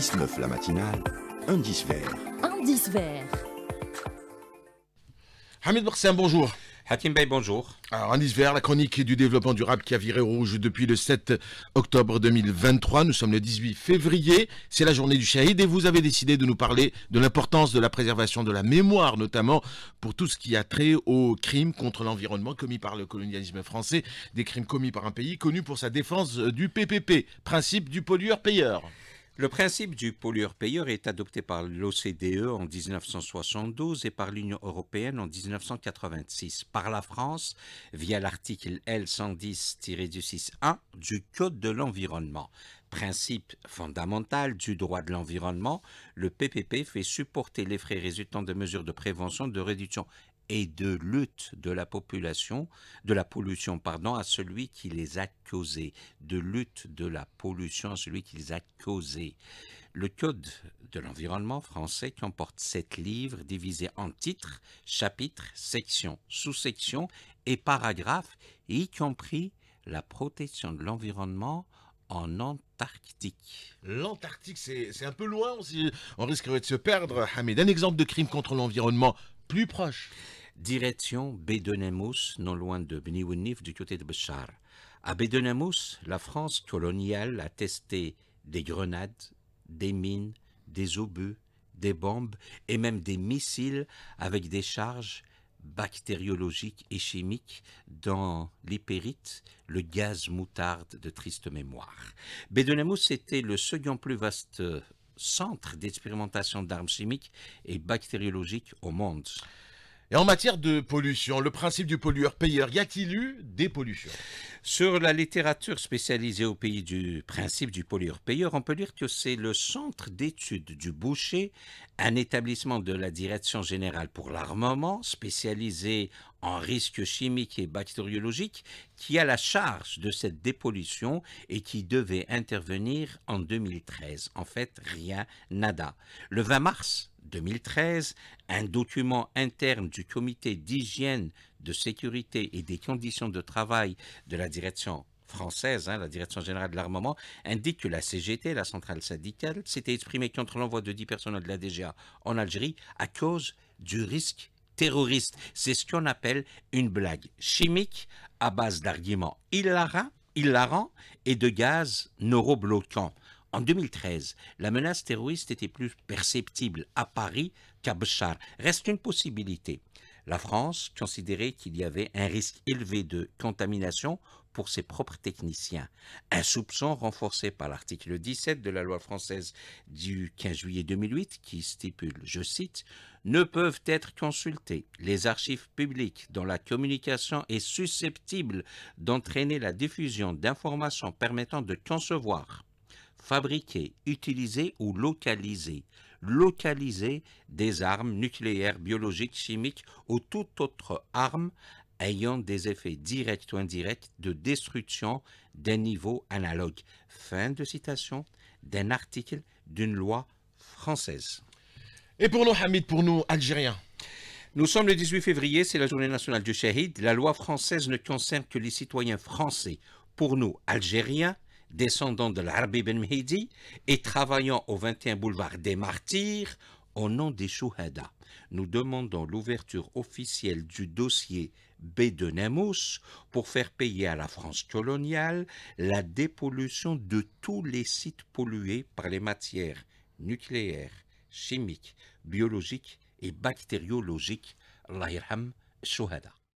6-9 la matinale, indice vert. Indice vert. Hamid Borsin, bonjour. Hakim Bey, bonjour. Alors, Indice Vert, la chronique du développement durable qui a viré rouge depuis le 7 octobre 2023. Nous sommes le 18 février. C'est la journée du Shahid et vous avez décidé de nous parler de l'importance de la préservation de la mémoire, notamment pour tout ce qui a trait aux crimes contre l'environnement commis par le colonialisme français, des crimes commis par un pays connu pour sa défense du PPP, principe du pollueur-payeur. Le principe du pollueur-payeur est adopté par l'OCDE en 1972 et par l'Union européenne en 1986, par la France via l'article l 110 1 du Code de l'environnement. Principe fondamental du droit de l'environnement, le PPP fait supporter les frais résultant de mesures de prévention, de réduction et de lutte de la population, de la pollution, pardon, à celui qui les a causés, de lutte de la pollution à celui qui les a causés. Le Code de l'environnement français comporte sept livres divisés en titres, chapitres, sections, sous-sections et paragraphes, y compris la protection de l'environnement en Antarctique. L'Antarctique, c'est un peu loin, on, on risquerait de se perdre. Hamid, un exemple de crime contre l'environnement plus proche. Direction Bédonemus, non loin de Bniwunif, du côté de Béchar. À Bédonemus, la France coloniale a testé des grenades, des mines, des obus, des bombes et même des missiles avec des charges bactériologiques et chimiques dans l'hypérite, le gaz moutarde de triste mémoire. Bédonemus était le second plus vaste centre d'expérimentation d'armes chimiques et bactériologiques au monde. Et en matière de pollution, le principe du pollueur-payeur, y a-t-il eu des pollutions Sur la littérature spécialisée au pays du principe du pollueur-payeur, on peut lire que c'est le Centre d'études du boucher, un établissement de la Direction générale pour l'armement, spécialisé en risques chimiques et bactériologiques, qui a la charge de cette dépollution et qui devait intervenir en 2013. En fait, rien, nada. Le 20 mars 2013, un document interne du comité d'hygiène, de sécurité et des conditions de travail de la direction française, hein, la Direction générale de l'armement, indique que la CGT, la centrale syndicale, s'était exprimée contre l'envoi de 10 personnels de la DGA en Algérie à cause du risque terroriste. C'est ce qu'on appelle une blague chimique à base d'arguments la hilarants et de gaz neurobloquants. En 2013, la menace terroriste était plus perceptible à Paris qu'à Béchar. Reste une possibilité. La France considérait qu'il y avait un risque élevé de contamination pour ses propres techniciens. Un soupçon renforcé par l'article 17 de la loi française du 15 juillet 2008 qui stipule, je cite, ne peuvent être consultés les archives publiques dont la communication est susceptible d'entraîner la diffusion d'informations permettant de concevoir fabriquer, utiliser ou localiser, localiser des armes nucléaires, biologiques, chimiques ou toute autre arme ayant des effets directs ou indirects de destruction d'un niveau analogue. Fin de citation d'un article d'une loi française. Et pour nous, Hamid, pour nous, Algériens nous sommes le 18 février, c'est la journée nationale du Shahid. La loi française ne concerne que les citoyens français. Pour nous, Algériens, descendant de l'Arbi Ben Mehdi et travaillant au 21 boulevard des Martyrs au nom des Souhada, Nous demandons l'ouverture officielle du dossier B de Namus pour faire payer à la France coloniale la dépollution de tous les sites pollués par les matières nucléaires, chimiques, biologiques et bactériologiques.